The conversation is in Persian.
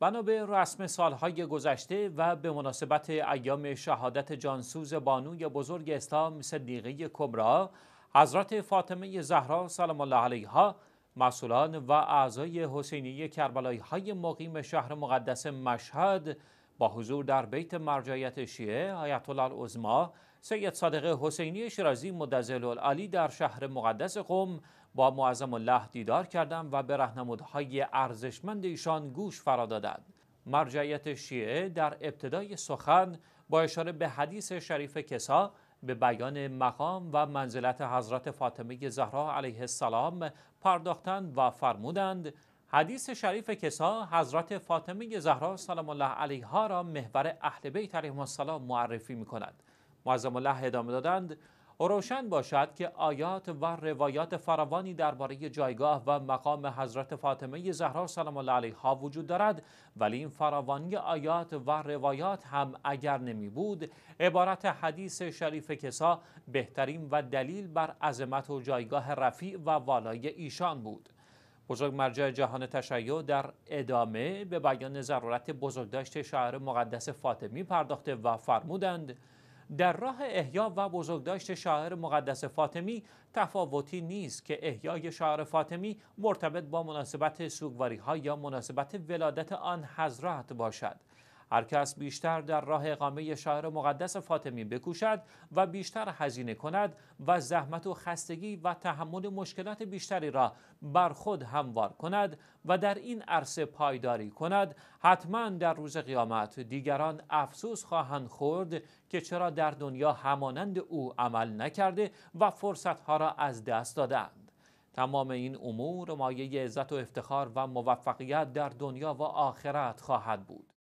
بنا به رسم سالهای گذشته و به مناسبت ایام شهادت جانسوز بانوی بزرگ اسلام صدیقه کبرا حضرت فاطمه زهرا سلام الله علیها مسئولان و اعضای حسینی کربلایی های مقیم شهر مقدس مشهد با حضور در بیت مرجعیت شیعه آیت الله العظما سید صادق حسینی شیرازی مدزل العالی در شهر مقدس قم با معظم الله دیدار کردند و به رهنمودهای ارزشمند ایشان گوش فرا دادند مرجعیت شیعه در ابتدای سخن با اشاره به حدیث شریف کسا به بیان مقام و منزلت حضرت فاطمه زهرا علیه السلام پرداختند و فرمودند حدیث شریف کسا حضرت فاطمه زهرا سلام الله علیها را محور اهل بیت علیهم السلام معرفی می کند معظم الله ادامه دادند روشن باشد که آیات و روایات فراوانی درباره جایگاه و مقام حضرت فاطمه زهرا سلام الله علیها وجود دارد ولی این فراوانی آیات و روایات هم اگر نمی بود عبارت حدیث شریف کسا بهترین و دلیل بر عظمت و جایگاه رفیع و والای ایشان بود بزرگ مرجع جهان تشیع در ادامه به بیان ضرورت بزرگداشت شهر مقدس فاطمی پرداخته و فرمودند در راه احیا و بزرگداشت شاعر مقدس فاطمی تفاوتی نیست که احیای شاعر فاطمی مرتبط با مناسبت سوگواری ها یا مناسبت ولادت آن حضرت باشد هر کس بیشتر در راه اقامه شهر مقدس فاطمی بکوشد و بیشتر هزینه کند و زحمت و خستگی و تحمل مشکلات بیشتری را بر خود هموار کند و در این عرصه پایداری کند حتما در روز قیامت دیگران افسوس خواهند خورد که چرا در دنیا همانند او عمل نکرده و فرصتها را از دست دادند تمام این امور مایه عزت و افتخار و موفقیت در دنیا و آخرت خواهد بود